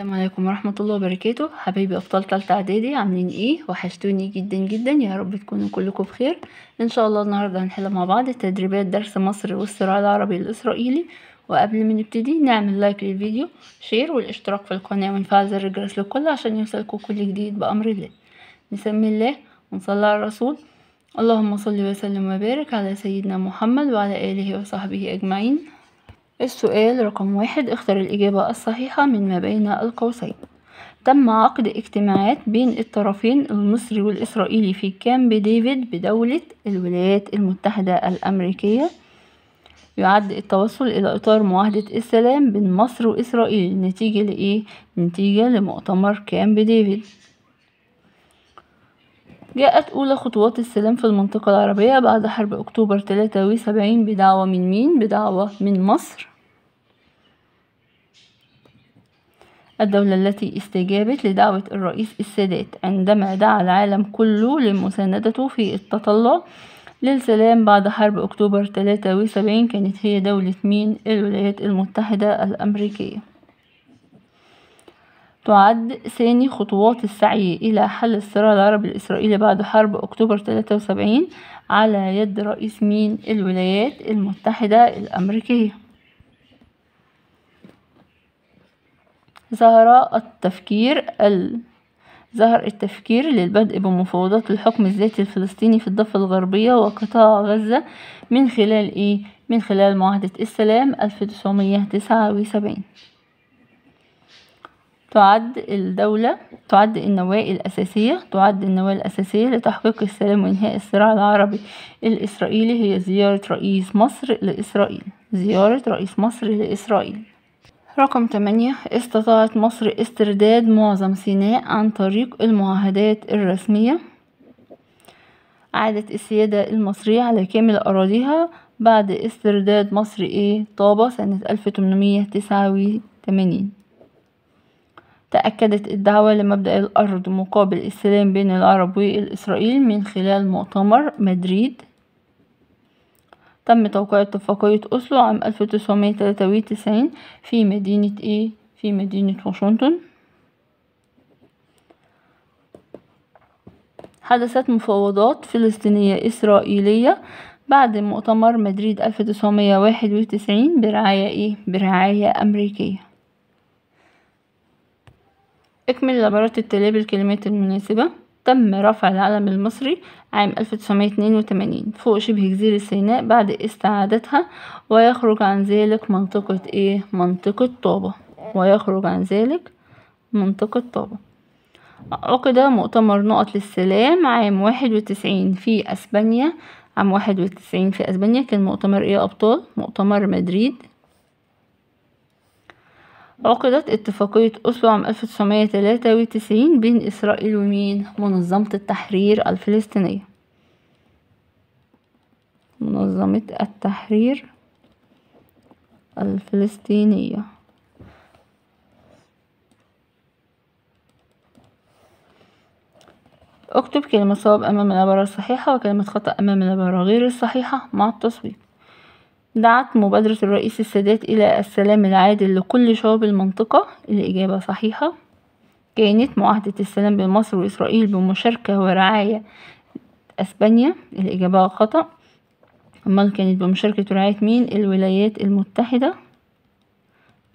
السلام عليكم ورحمة الله وبركاته حبيبي أبطال تالتة إعدادي عاملين إيه وحشتوني جدا جدا يا رب تكونوا كلكم بخير إن شاء الله النهاردة هنحل مع بعض تدريبات درس مصر والصراع العربي الإسرائيلي وقبل ما نبتدي نعمل لايك للفيديو شير والاشتراك في القناة ونفعل زر الجرس لكل عشان يوصلكوا كل جديد بأمر الله نسمي الله ونصلي على الرسول اللهم صل وسلم وبارك على سيدنا محمد وعلى آله وصحبه أجمعين السؤال رقم واحد اختر الإجابة الصحيحة من ما بين القوسين تم عقد اجتماعات بين الطرفين المصري والإسرائيلي في كامب ديفيد بدولة الولايات المتحدة الأمريكية يعد التوصل إلى إطار معاهدة السلام بين مصر وإسرائيل نتيجة لإيه؟ نتيجة لمؤتمر كامب ديفيد جاءت أولى خطوات السلام في المنطقة العربية بعد حرب أكتوبر 73 بدعوة من مين؟ بدعوة من مصر الدولة التي استجابت لدعوة الرئيس السادات عندما دعا العالم كله لمساندته في التطلع للسلام بعد حرب أكتوبر 73 كانت هي دولة مين الولايات المتحدة الأمريكية تعد ثاني خطوات السعي إلى حل الصراع العربي الإسرائيلي بعد حرب أكتوبر 73 على يد رئيس مين الولايات المتحدة الأمريكية ظهر التفكير ال ظهر التفكير للبدء بمفاوضات الحكم الذاتي الفلسطيني في الضفة الغربية وقطاع غزة من خلال ايه؟ من خلال معاهدة السلام 1979 تعد الدولة تعد النواة الأساسية تعد النواة الأساسية لتحقيق السلام وإنهاء الصراع العربي الإسرائيلي هي زيارة رئيس مصر لإسرائيل زيارة رئيس مصر لإسرائيل رقم 8 استطاعت مصر استرداد معظم سيناء عن طريق المعاهدات الرسمية عادت السيادة المصرية على كامل أراضيها بعد استرداد مصر إيه طابة سنة 1889 تأكدت الدعوة لمبدأ الأرض مقابل السلام بين العرب والإسرائيل من خلال مؤتمر مدريد تم توقيع اتفاقية أوسلو عام 1993 في مدينة إيه؟ في مدينة واشنطن حدثت مفاوضات فلسطينية إسرائيلية بعد مؤتمر مدريد 1991 برعاية إيه؟ برعاية أمريكية اكمل عبارات التلاب بالكلمات المناسبة تم رفع العلم المصري عام 1982 فوق شبه جزيرة سيناء بعد استعادتها ويخرج عن ذلك منطقة ايه منطقة طابة ويخرج عن ذلك منطقة طابة عقد مؤتمر نقط للسلام عام واحد وتسعين في أسبانيا عام واحد وتسعين في أسبانيا كان مؤتمر ايه أبطال مؤتمر مدريد عقدت اتفاقية أسلو عام 1993 بين إسرائيل ومين؟ منظمة التحرير الفلسطينية منظمة التحرير الفلسطينية اكتب كلمة صواب أمام العبارة الصحيحة وكلمة خطأ أمام العبارة غير الصحيحة مع التصويت دعت مبادرة الرئيس السادات إلى السلام العادل لكل شعوب المنطقة الإجابة صحيحة كانت معاهدة السلام بين مصر وإسرائيل بمشاركة ورعاية أسبانيا الإجابة خطأ أمال كانت بمشاركة ورعاية مين الولايات المتحدة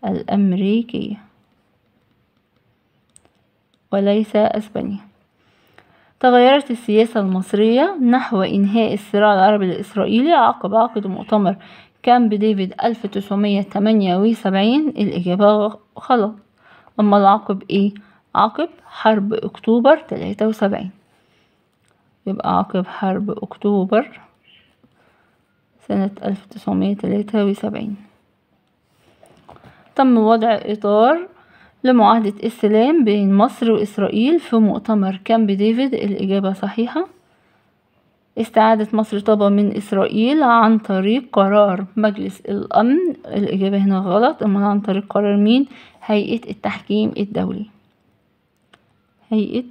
الأمريكية وليس أسبانيا تغيرت السياسة المصرية نحو إنهاء الصراع العربي الإسرائيلي عقب عقد مؤتمر كان بديفيد ألف تسعمية تمانية وسبعين الإجابة خلاص أمال عقب إيه؟ عقب حرب أكتوبر تلاتة وسبعين يبقى عقب حرب أكتوبر سنة ألف تسعمية تلاتة وسبعين تم وضع إطار لمعاهدة السلام بين مصر وإسرائيل في مؤتمر كامب ديفيد الإجابة صحيحة استعادة مصر طابة من إسرائيل عن طريق قرار مجلس الأمن الإجابة هنا غلط أما عن طريق قرار مين هيئة التحكيم الدولي هيئة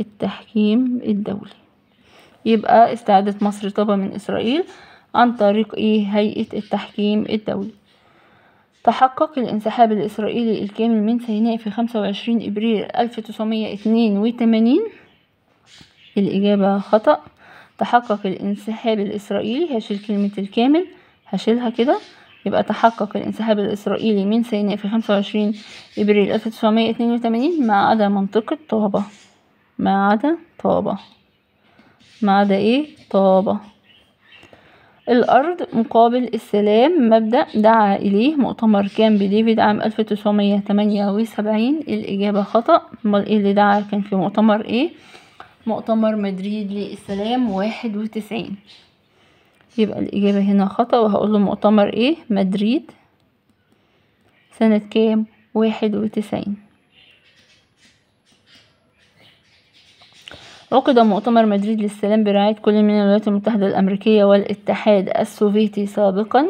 التحكيم الدولي يبقى استعادة مصر طابة من إسرائيل عن طريق إيه هيئة التحكيم الدولي تحقق الانسحاب الإسرائيلي الكامل من سيناء في خمسة وعشرين إبريل ألف اتنين وتمانين الإجابة خطأ تحقق الانسحاب الإسرائيلي هشيل كلمة الكامل هشيلها كده يبقى تحقق الانسحاب الإسرائيلي من سيناء في خمسة وعشرين إبريل ألف تسعمية اتنين وتمانين ما عدا منطقة طابة ما عدا طابة ما عدا ايه طابة الأرض مقابل السلام مبدأ دعا إليه مؤتمر كامب ديفيد عام ألف تسعمية تمانية وسبعين الإجابة خطأ أمال ايه اللي دعا كان في مؤتمر ايه مؤتمر مدريد للسلام واحد وتسعين يبقى الإجابة هنا خطأ وهقول له مؤتمر إيه مدريد سنة كام واحد وتسعين عقد مؤتمر مدريد للسلام برعاية كل من الولايات المتحدة الأمريكية والاتحاد السوفيتي سابقا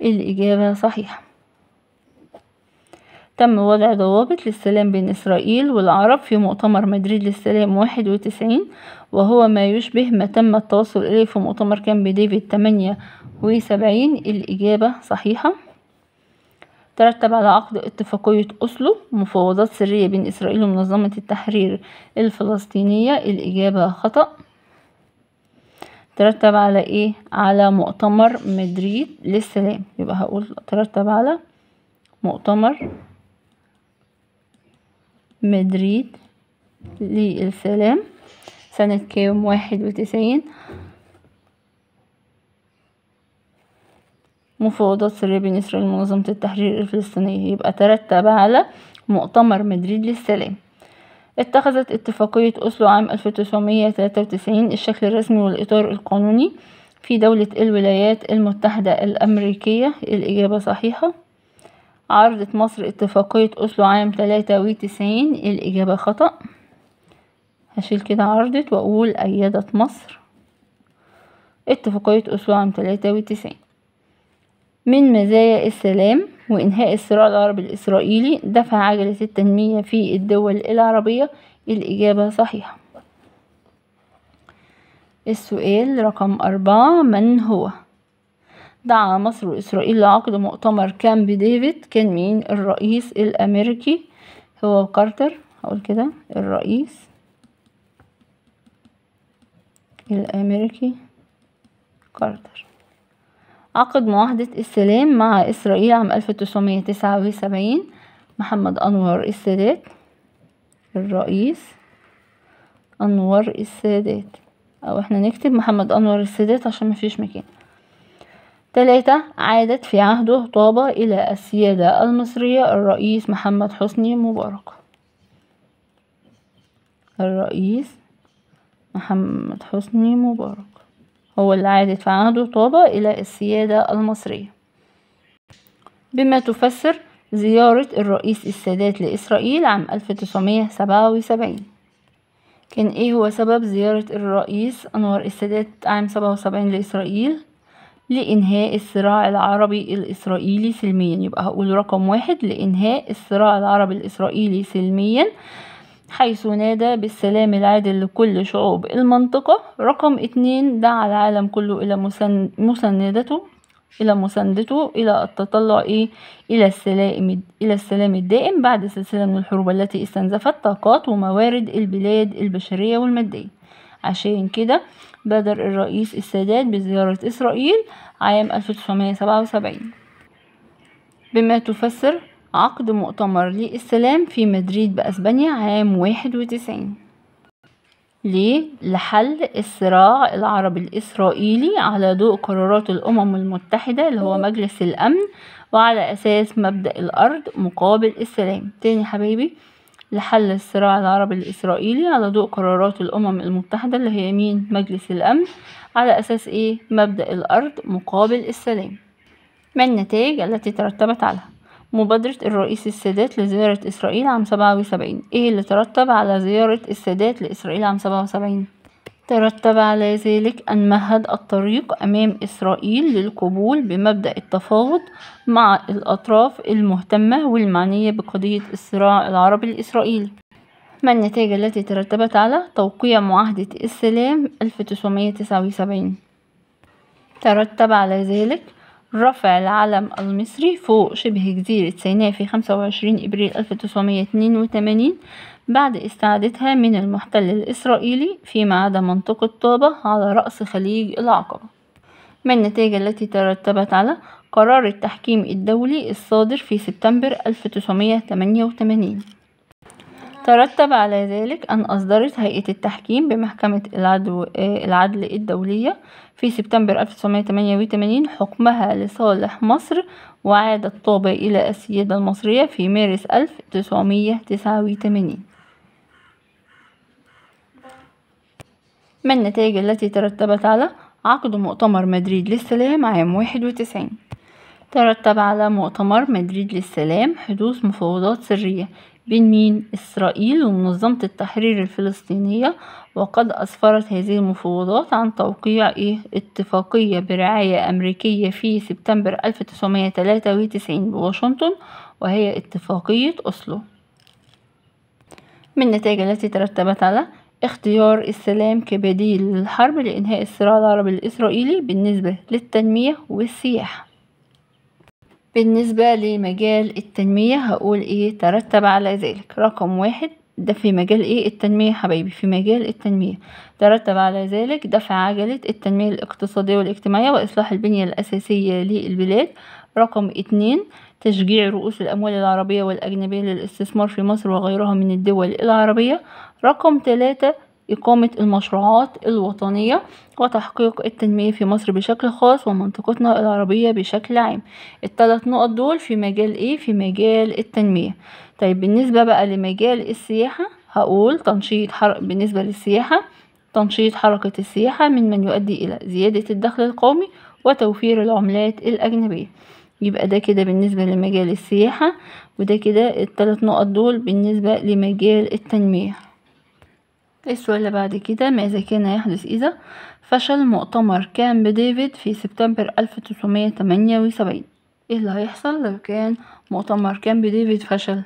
الإجابة صحيحة تم وضع ضوابط للسلام بين إسرائيل والعرب في مؤتمر مدريد للسلام 91 وهو ما يشبه ما تم التوصل إليه في مؤتمر كامب ديفيد 78 الإجابة صحيحة ترتب على عقد اتفاقية أسلو مفاوضات سرية بين إسرائيل ومنظمة التحرير الفلسطينية الإجابة خطأ ترتب على إيه؟ على مؤتمر مدريد للسلام يبقى هقول ترتب على مؤتمر مدريد للسلام سنة كام واحد وتسعين مفاوضات سرية بين إسرائيل ومنظمة التحرير الفلسطينية يبقى ترتب على مؤتمر مدريد للسلام اتخذت اتفاقية أسلو عام 1993 الشكل الرسمي والإطار القانوني في دولة الولايات المتحدة الأمريكية الإجابة صحيحة عرضت مصر اتفاقية أسلو عام تلاتة وتسعين الإجابة خطأ هشيل كده عرضت وأقول أيدت مصر اتفاقية أسلو عام تلاتة وتسعين من مزايا السلام وإنهاء الصراع العربي الإسرائيلي دفع عجلة التنمية في الدول العربية الإجابة صحيحة السؤال رقم أربعة من هو؟ دعا مصر وإسرائيل لعقد مؤتمر كامب ديفيد كان مين الرئيس الأمريكي هو كارتر هقول كده الرئيس الأمريكي كارتر عقد معاهدة السلام مع إسرائيل عام 1979 محمد أنور السادات الرئيس أنور السادات أو إحنا نكتب محمد أنور السادات عشان مفيش مكان ثلاثة عادت في عهده طابة إلى السيادة المصرية الرئيس محمد حسني مبارك الرئيس محمد حسني مبارك هو اللي عادت في عهده طابة إلى السيادة المصرية بما تفسر زيارة الرئيس السادات لإسرائيل عام 1977 كان إيه هو سبب زيارة الرئيس أنور السادات عام 77 لإسرائيل؟ لإنهاء الصراع العربي الإسرائيلي سلميا يبقى هقول رقم واحد لإنهاء الصراع العربي الإسرائيلي سلميا حيث نادى بالسلام العادل لكل شعوب المنطقة رقم اتنين دعا العالم كله إلى مساندته إلى مساندته إلى التطلع إيه إلى السلام إلى السلام الدائم بعد سلسلة من الحروب التي استنزفت طاقات وموارد البلاد البشرية والمادية عشان كده بدر الرئيس السادات بزيارة إسرائيل عام 1977 بما تفسر عقد مؤتمر للسلام في مدريد بأسبانيا عام 91 ليه؟ لحل الصراع العربي الإسرائيلي على ضوء قرارات الأمم المتحدة اللي هو مجلس الأمن وعلى أساس مبدأ الأرض مقابل السلام تاني حبيبي لحل الصراع العربي الإسرائيلي على ضوء قرارات الأمم المتحدة اللي هي مين مجلس الأمن على أساس إيه مبدأ الأرض مقابل السلام ما النتائج التي ترتبت عليها مبادرة الرئيس السادات لزيارة إسرائيل عام سبعة وسبعين إيه اللي ترتب على زيارة السادات لإسرائيل عام سبعة وسبعين ترتب على ذلك أن مهد الطريق أمام إسرائيل للقبول بمبدأ التفاوض مع الأطراف المهتمة والمعنية بقضية الصراع العربي الإسرائيلي ما النتائج التي ترتبت على توقيع معاهدة السلام 1979 ترتب على ذلك رفع العلم المصري فوق شبه جزيرة سيناء في 25 إبريل 1982 بعد استعادتها من المحتل الإسرائيلي فيما عدا منطقة طابة على رأس خليج العقبة ما النتائج التي ترتبت على قرار التحكيم الدولي الصادر في سبتمبر 1988 ترتب على ذلك أن أصدرت هيئة التحكيم بمحكمة العدل, العدل الدولية في سبتمبر 1988 حكمها لصالح مصر وعادت طابة إلى السيادة المصرية في مارس 1989 ما النتائج التي ترتبت على عقد مؤتمر مدريد للسلام عام 91 ترتب على مؤتمر مدريد للسلام حدوث مفاوضات سرية بين مين إسرائيل ومنظمة التحرير الفلسطينية وقد أسفرت هذه المفاوضات عن توقيع إيه؟ اتفاقية برعاية أمريكية في سبتمبر 1993 بواشنطن وهي اتفاقية أصله من النتائج التي ترتبت على اختيار السلام كبديل للحرب لإنهاء الصراع العربي الإسرائيلي بالنسبة للتنمية والسياحة بالنسبة لمجال التنمية هقول ايه ترتب على ذلك رقم واحد ده في مجال ايه التنمية حبيبي حبايبي في مجال التنمية ترتب على ذلك دفع عجلة التنمية الاقتصادية والاجتماعية وإصلاح البنية الأساسية للبلاد رقم اتنين تشجيع رؤوس الأموال العربية والأجنبية للاستثمار في مصر وغيرها من الدول العربية رقم ثلاثة إقامة المشروعات الوطنية وتحقيق التنمية في مصر بشكل خاص ومنطقتنا العربية بشكل عام الثلاث نقط دول في مجال إيه؟ في مجال التنمية طيب بالنسبة بقى لمجال السياحة هقول تنشيط حر... بالنسبة للسياحة تنشيط حركة السياحة من من يؤدي إلى زيادة الدخل القومي وتوفير العملات الأجنبية يبقى ده كده بالنسبة لمجال السياحة وده كده التلات نقط دول بالنسبة لمجال التنمية السؤال اللي بعد كده ماذا كان يحدث إذا فشل مؤتمر كامب ديفيد في سبتمبر 1978 ايه اللي هيحصل لو كان مؤتمر كامب ديفيد فشل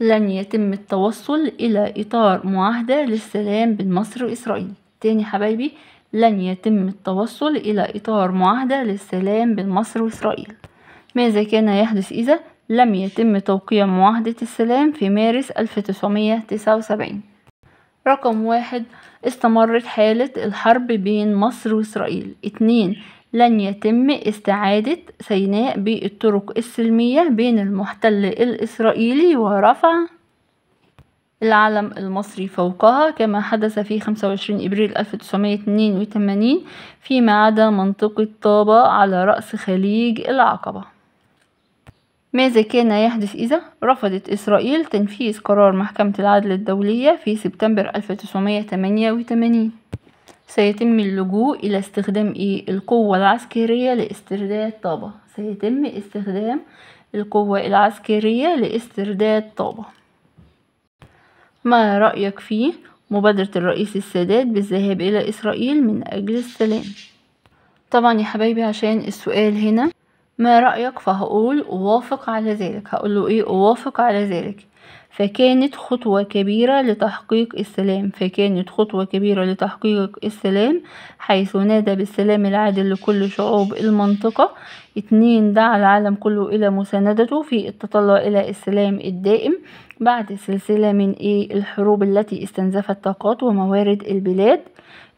لن يتم التوصل إلى إطار معاهدة للسلام بين مصر وإسرائيل تاني حبايبي لن يتم التوصل إلى إطار معاهدة للسلام بين مصر وإسرائيل ماذا كان يحدث إذا لم يتم توقيع معاهدة السلام في مارس 1979 رقم واحد استمرت حالة الحرب بين مصر وإسرائيل اتنين لن يتم استعادة سيناء بالطرق السلمية بين المحتل الإسرائيلي ورفع العلم المصري فوقها كما حدث في 25 إبريل 1982 فيما عدا منطقة طابة على رأس خليج العقبة ماذا كان يحدث إذا رفضت إسرائيل تنفيذ قرار محكمة العدل الدولية في سبتمبر 1988 سيتم اللجوء إلى استخدام إيه؟ القوة العسكرية لاسترداد طابة سيتم استخدام القوة العسكرية لاسترداد طابة ما رأيك في مبادرة الرئيس السادات بالذهاب إلى إسرائيل من أجل السلام؟ طبعا يا حبايبي عشان السؤال هنا ما رأيك فهقول أوافق على ذلك هقول له إيه أوافق على ذلك فكانت خطوة كبيرة لتحقيق السلام فكانت خطوة كبيرة لتحقيق السلام حيث نادى بالسلام العادل لكل شعوب المنطقة اتنين دعا العالم كله إلى مساندته في التطلع إلى السلام الدائم بعد سلسلة من إيه الحروب التي استنزفت طاقات وموارد البلاد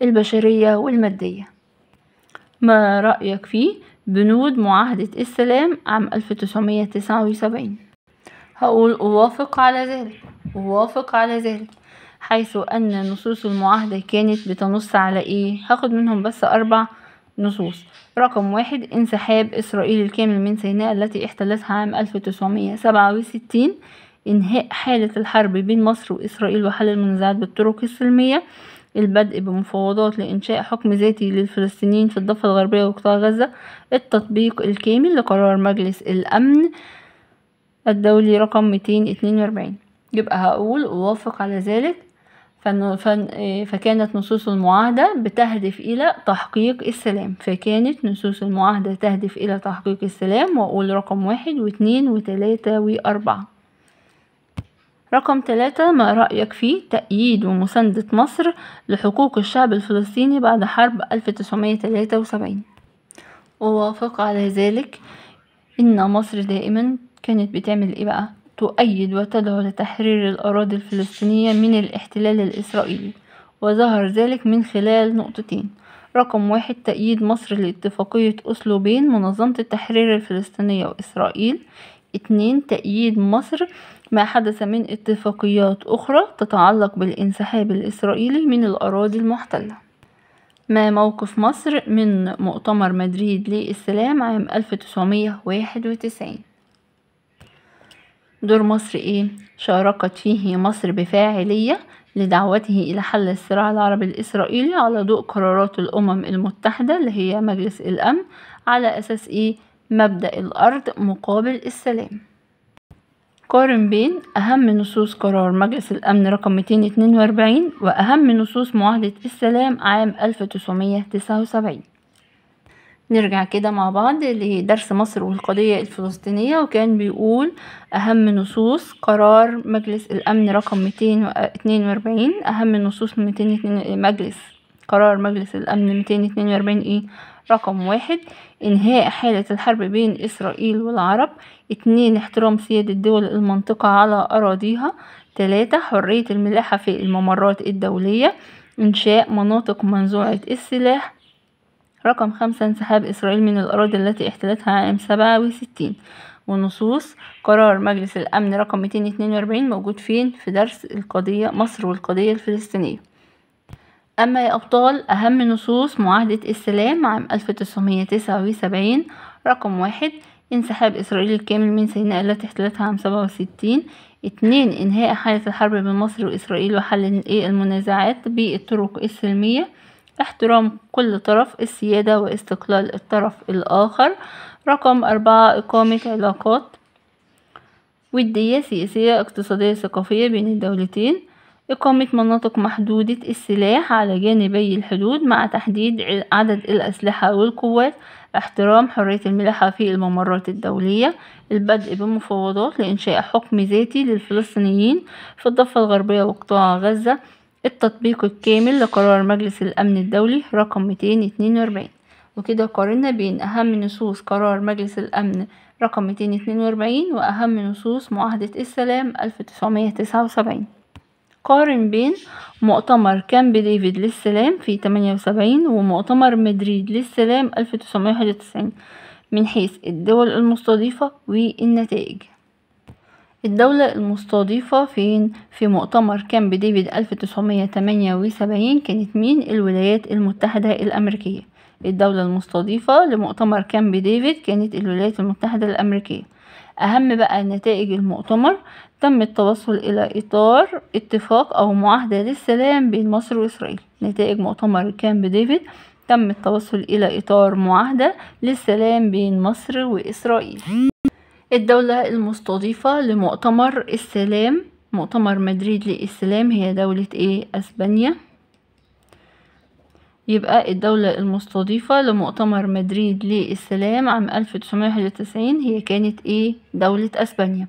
البشرية والمادية ما رأيك فيه بنود معاهدة السلام عام 1979 هقول أوافق على ذلك أوافق على ذلك حيث أن نصوص المعاهدة كانت بتنص على إيه؟ هاخد منهم بس أربع نصوص رقم واحد انسحاب إسرائيل الكامل من سيناء التي احتلتها عام 1967 إنهاء حالة الحرب بين مصر وإسرائيل وحل المنازعات بالطرق السلمية البدء بمفاوضات لإنشاء حكم ذاتي للفلسطينيين في الضفة الغربية وقطاع غزة التطبيق الكامل لقرار مجلس الأمن الدولي رقم 242 يبقى هقول أوافق على ذلك آه، فكانت نصوص المعاهدة بتهدف إلى تحقيق السلام فكانت نصوص المعاهدة تهدف إلى تحقيق السلام وأقول رقم واحد واثنين وثلاثة وأربعة رقم ثلاثة ما رأيك في تأييد ومساندة مصر لحقوق الشعب الفلسطيني بعد حرب 1973 أوافق على ذلك إن مصر دائما كانت بتعمل إيه بقى تؤيد وتدعو لتحرير الأراضي الفلسطينية من الاحتلال الإسرائيلي وظهر ذلك من خلال نقطتين رقم واحد تأييد مصر لاتفاقية أسلو بين منظمة التحرير الفلسطينية وإسرائيل اتنين تأييد مصر ما حدث من اتفاقيات أخرى تتعلق بالانسحاب الإسرائيلي من الأراضي المحتلة ما موقف مصر من مؤتمر مدريد للسلام عام 1991 دور مصر ايه شاركت فيه مصر بفاعلية لدعوته إلى حل الصراع العربي الإسرائيلي على ضوء قرارات الأمم المتحدة اللي هي مجلس الأمن على أساس إيه مبدأ الأرض مقابل السلام قارن بين أهم نصوص قرار مجلس الأمن رقم 242 وأهم نصوص معاهدة السلام عام 1979 نرجع كده مع بعض لدرس مصر والقضية الفلسطينية وكان بيقول أهم نصوص قرار مجلس الأمن رقم 242 أهم نصوص 202 مجلس قرار مجلس الأمن 242 إيه رقم واحد إنهاء حالة الحرب بين إسرائيل والعرب اتنين احترام سيادة دول المنطقة على أراضيها تلاتة حرية الملاحة في الممرات الدولية إنشاء مناطق منزوعة السلاح رقم خمسة انسحاب إسرائيل من الأراضي التي احتلتها عام سبعة وستين ونصوص قرار مجلس الأمن رقم 242 موجود فين في درس القضية مصر والقضية الفلسطينية أما يا أبطال أهم نصوص معاهدة السلام عام 1979 رقم واحد انسحاب إسرائيل الكامل من سيناء التي احتلتها عام 67 اتنين إنهاء حالة الحرب بين مصر وإسرائيل وحل المنازعات بالطرق السلمية احترام كل طرف السيادة واستقلال الطرف الآخر رقم أربعة إقامة علاقات ودية سياسية اقتصادية ثقافية بين الدولتين إقامة مناطق محدودة السلاح على جانبي الحدود مع تحديد عدد الأسلحة والقوات احترام حرية الملاحة في الممرات الدولية البدء بمفاوضات لإنشاء حكم ذاتي للفلسطينيين في الضفة الغربية وقطاع غزة التطبيق الكامل لقرار مجلس الأمن الدولي رقم 242 وكده قارنا بين أهم نصوص قرار مجلس الأمن رقم 242 وأهم نصوص معاهدة السلام 1979 قارن بين مؤتمر كامب ديفيد للسلام في 78 ومؤتمر مدريد للسلام 1991 من حيث الدول المستضيفة والنتائج الدولة المستضيفة فين في مؤتمر كامب ديفيد 1978 كانت مين الولايات المتحدة الأمريكية الدولة المستضيفة لمؤتمر كامب ديفيد كانت الولايات المتحدة الأمريكية أهم بقى نتائج المؤتمر تم التوصل إلى إطار اتفاق أو معاهدة للسلام بين مصر وإسرائيل نتائج مؤتمر كامب ديفيد تم التوصل إلى إطار معاهدة للسلام بين مصر وإسرائيل الدولة المستضيفة لمؤتمر السلام مؤتمر مدريد للسلام هي دولة إيه؟ أسبانيا يبقى الدولة المستضيفة لمؤتمر مدريد للسلام عام 1991 هي كانت ايه دولة اسبانيا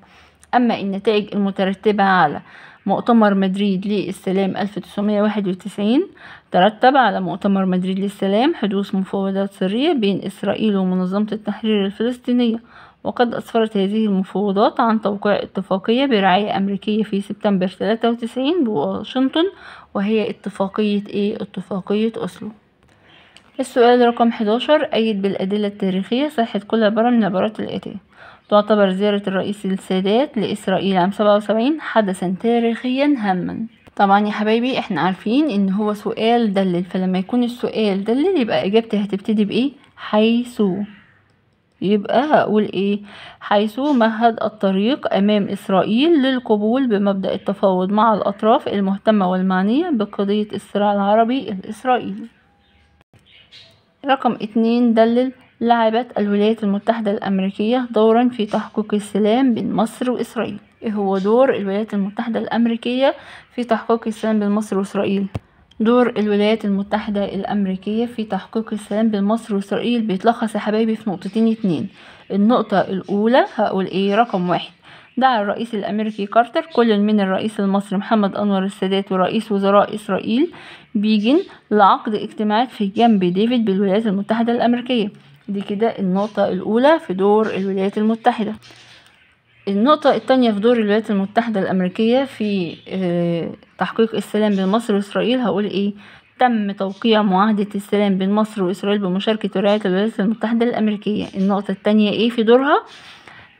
اما النتائج المترتبة على مؤتمر مدريد للسلام 1991 ترتب على مؤتمر مدريد للسلام حدوث مفاوضات سرية بين إسرائيل ومنظمة التحرير الفلسطينية وقد أسفرت هذه المفاوضات عن توقيع اتفاقية برعاية أمريكية في سبتمبر 93 بواشنطن وهي اتفاقية إيه؟ اتفاقية أسلو السؤال رقم 11 أيد بالأدلة التاريخية صحة كل عبارة من العبارات الآتية تعتبر زيارة الرئيس السادات لإسرائيل عام 77 حدثا تاريخيا هاما طبعا يا حبايبي احنا عارفين ان هو سؤال دلل فلما يكون السؤال دلل يبقى اجابتي هتبتدي بايه حيث يبقى هقول ايه حيث مهد الطريق امام اسرائيل للقبول بمبدا التفاوض مع الاطراف المهتمه والمعنيه بقضيه الصراع العربي الاسرائيلي رقم اتنين دلل لعبت الولايات المتحدة الأمريكية دورا في تحقيق السلام بين مصر وإسرائيل إيه هو دور الولايات المتحدة الأمريكية في تحقيق السلام بين مصر وإسرائيل دور الولايات المتحدة الأمريكية في تحقيق السلام بين مصر وإسرائيل بيتلخص يا حبايبي في نقطتين اتنين النقطة الأولى هقول إيه رقم واحد دعا الرئيس الأمريكي كارتر كل من الرئيس المصري محمد أنور السادات ورئيس وزراء إسرائيل بيجن لعقد اجتماعات في جنب ديفيد بالولايات المتحدة الأمريكية دي كده النقطة الأولى في دور الولايات المتحدة النقطة الثانية في دور الولايات المتحدة الأمريكية في آه، تحقيق السلام بين مصر وإسرائيل هقول إيه تم توقيع معاهدة السلام بين مصر وإسرائيل بمشاركة رعاية الولايات المتحدة الأمريكية النقطة الثانية إيه في دورها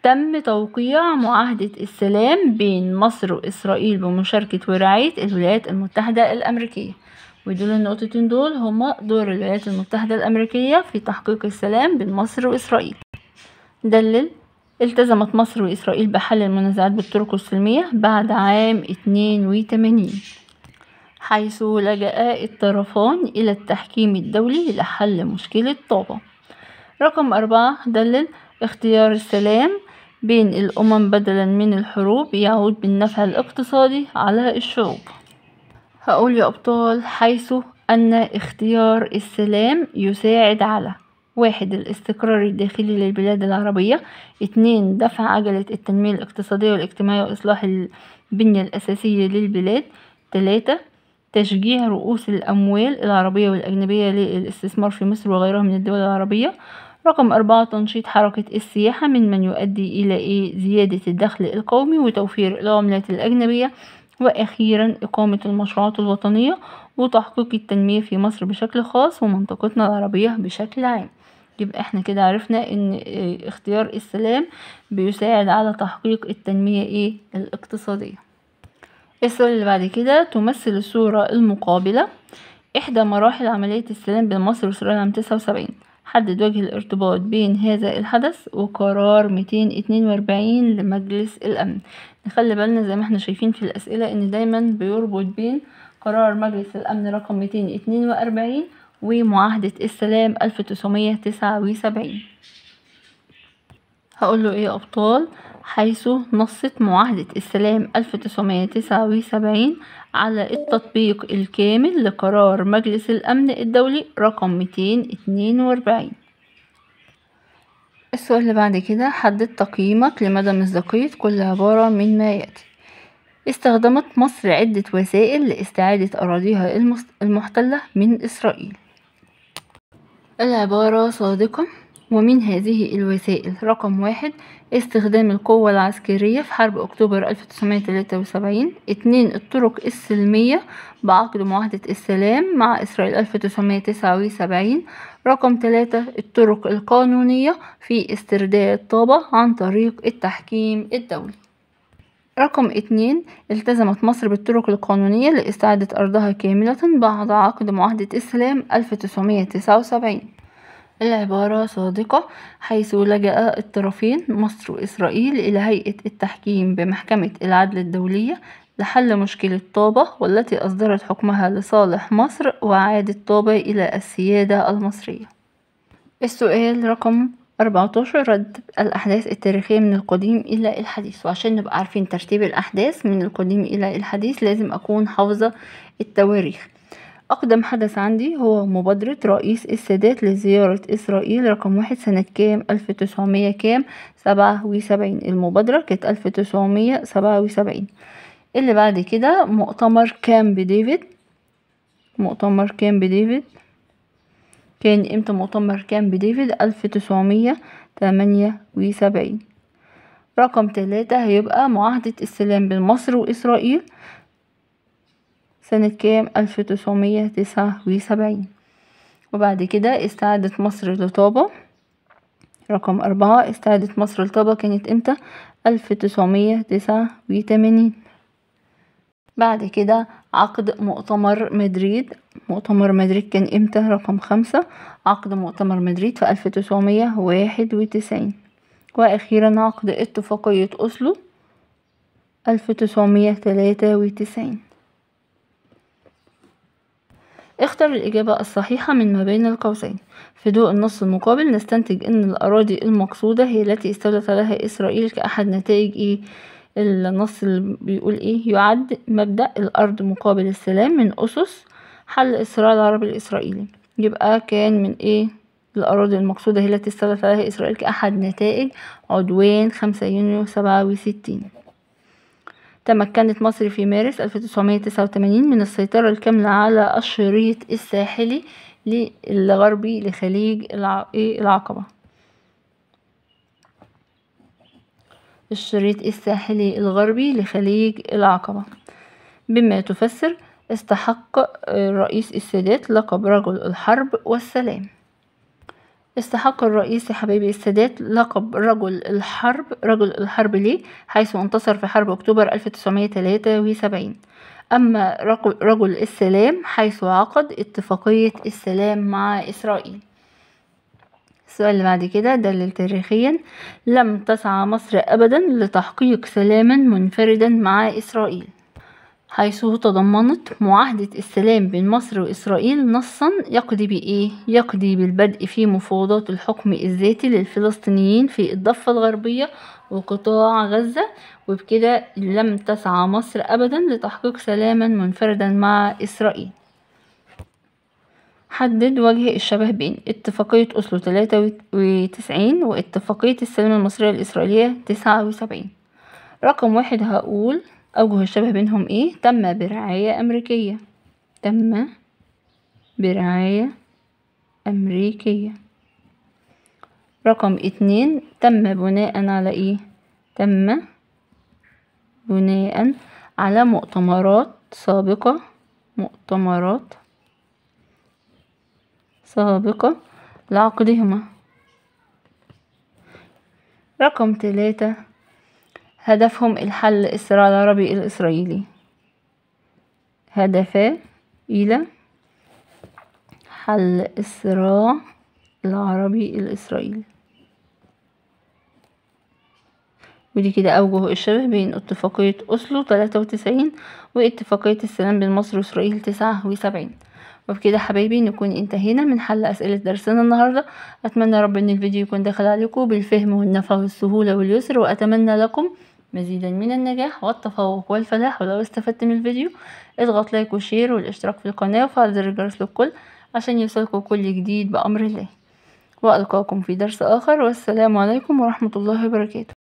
تم توقيع معاهدة السلام بين مصر وإسرائيل بمشاركة ورعاية الولايات المتحدة الأمريكية ودول النقطتين دول هما دور الولايات المتحدة الأمريكية في تحقيق السلام بين مصر وإسرائيل دلل التزمت مصر وإسرائيل بحل المنازعات بالطرق السلمية بعد عام 82 حيث لجأ الطرفان إلى التحكيم الدولي لحل مشكلة طابة رقم أربعة دلل اختيار السلام بين الأمم بدلا من الحروب يعود بالنفع الاقتصادي على الشعوب هقول يا أبطال حيث أن اختيار السلام يساعد على واحد الاستقرار الداخلي للبلاد العربية اتنين دفع عجلة التنمية الاقتصادية والاجتماعية وإصلاح البنية الأساسية للبلاد تلاتة تشجيع رؤوس الأموال العربية والأجنبية للاستثمار في مصر وغيرها من الدول العربية رقم أربعة تنشيط حركة السياحة من يؤدي إلى إيه؟ زيادة الدخل القومي وتوفير العملات الأجنبية وأخيرا إقامة المشروعات الوطنية وتحقيق التنمية في مصر بشكل خاص ومنطقتنا العربية بشكل عام يبقى احنا كده عرفنا ان آه، اختيار السلام بيساعد على تحقيق التنمية ايه الاقتصادية السؤال اللي بعد كده تمثل الصورة المقابلة احدى مراحل عملية السلام بين مصر واسرائيل عام 79 حدد وجه الارتباط بين هذا الحدث وقرار 242 لمجلس الامن نخلي بالنا زي ما احنا شايفين في الاسئلة ان دايما بيربط بين قرار مجلس الامن رقم 242 ومعاهدة السلام 1979 هقول له ايه ابطال حيث نصت معاهدة السلام 1979 على التطبيق الكامل لقرار مجلس الأمن الدولي رقم 242 السؤال اللي بعد كده حدد تقييمك لمدى مصداقية كل عبارة من ما يأتي استخدمت مصر عدة وسائل لاستعادة أراضيها المحتلة من إسرائيل العبارة صادقة ومن هذه الوسائل رقم واحد استخدام القوة العسكرية في حرب أكتوبر 1973 اتنين الطرق السلمية بعقد معاهدة السلام مع إسرائيل 1979 رقم ثلاثة الطرق القانونية في استرداد طابع عن طريق التحكيم الدولي رقم اتنين التزمت مصر بالطرق القانونية لاستعادة أرضها كاملة بعد عقد معاهدة السلام 1979 العبارة صادقة حيث لجأ الطرفين مصر وإسرائيل إلى هيئة التحكيم بمحكمة العدل الدولية لحل مشكلة طابة والتي أصدرت حكمها لصالح مصر وعادت طابة إلى السيادة المصرية السؤال رقم 14 رد الأحداث التاريخية من القديم إلى الحديث وعشان نبقى عارفين ترتيب الأحداث من القديم إلى الحديث لازم أكون حافظة التواريخ أقدم حدث عندي هو مبادرة رئيس السادات لزيارة إسرائيل رقم واحد سنة كام ألف تسعمية كام سبعة وسبعين المبادرة كانت ألف تسعمية سبعة وسبعين اللي بعد كده مؤتمر كامب ديفيد مؤتمر كامب ديفيد كان امتى مؤتمر كامب ديفيد ألف تسعمية تمانية وسبعين رقم تلاتة هيبقى معاهدة السلام بين مصر وإسرائيل سنة كام ألف تسعمية تسعة وسبعين وبعد كده استعادت مصر لطابة رقم أربعة استعادت مصر لطابة كانت امتى ألف تسعمية تسعة وثمانين بعد كده عقد مؤتمر مدريد مؤتمر مدريد كان امتى رقم خمسة عقد مؤتمر مدريد في ألف تسعمية واحد وتسعين وأخيرا عقد اتفاقية أسلو ألف تسعمية تلاتة وتسعين اختر الإجابة الصحيحة من ما بين القوسين في ضوء النص المقابل نستنتج أن الأراضي المقصودة هي التي استولت عليها إسرائيل كأحد نتائج إيه النص اللي بيقول ايه يعد مبدأ الأرض مقابل السلام من أسس حل الصراع العربي الإسرائيلي يبقى كان من ايه الأراضي المقصودة هي التي استولت عليها إسرائيل كأحد نتائج عدوان خمسة يونيو سبعة وستين تمكنت مصر في مارس 1989 من السيطرة الكاملة على الشريط الساحلي الغربي لخليج إيه؟ العقبة الشريط الساحلي الغربي لخليج العقبة بما تفسر استحق الرئيس السادات لقب رجل الحرب والسلام استحق الرئيس حبيبي السادات لقب رجل الحرب رجل الحرب ليه حيث انتصر في حرب اكتوبر 1973 أما رجل السلام حيث عقد اتفاقية السلام مع إسرائيل السؤال اللي بعد كده دلل تاريخيا لم تسعى مصر أبدا لتحقيق سلاما منفردا مع إسرائيل حيث تضمنت معاهدة السلام بين مصر وإسرائيل نصا يقضي بإيه؟ يقضي بالبدء في مفاوضات الحكم الذاتي للفلسطينيين في الضفة الغربية وقطاع غزة وبكده لم تسعى مصر أبدا لتحقيق سلاما منفردا مع إسرائيل حدد وجه الشبه بين اتفاقية أصله تلاتة وتسعين واتفاقية السلام المصرية الإسرائيلية تسعة وسبعين رقم واحد هقول أوجه الشبه بينهم ايه تم برعاية أمريكية تم برعاية أمريكية رقم اتنين تم بناء على ايه تم بناء على مؤتمرات سابقة مؤتمرات سابقة لعقدهما رقم ثلاثة هدفهم الحل الصراع العربي الإسرائيلي هدفا إلى حل الصراع العربي الإسرائيلي ودي كده أوجه الشبه بين اتفاقية أسلو 93 واتفاقية السلام بين مصر وإسرائيل 79 وبكده حبايبي نكون انتهينا من حل اسئله درسنا النهارده اتمنى رب ان الفيديو يكون داخل عليكم بالفهم والنفع والسهوله واليسر واتمنى لكم مزيدا من النجاح والتفوق والفلاح ولو استفدت من الفيديو اضغط لايك وشير والاشتراك في القناه وفعل زر الجرس للكل عشان يوصلكم كل جديد بامر الله والقاكم في درس اخر والسلام عليكم ورحمه الله وبركاته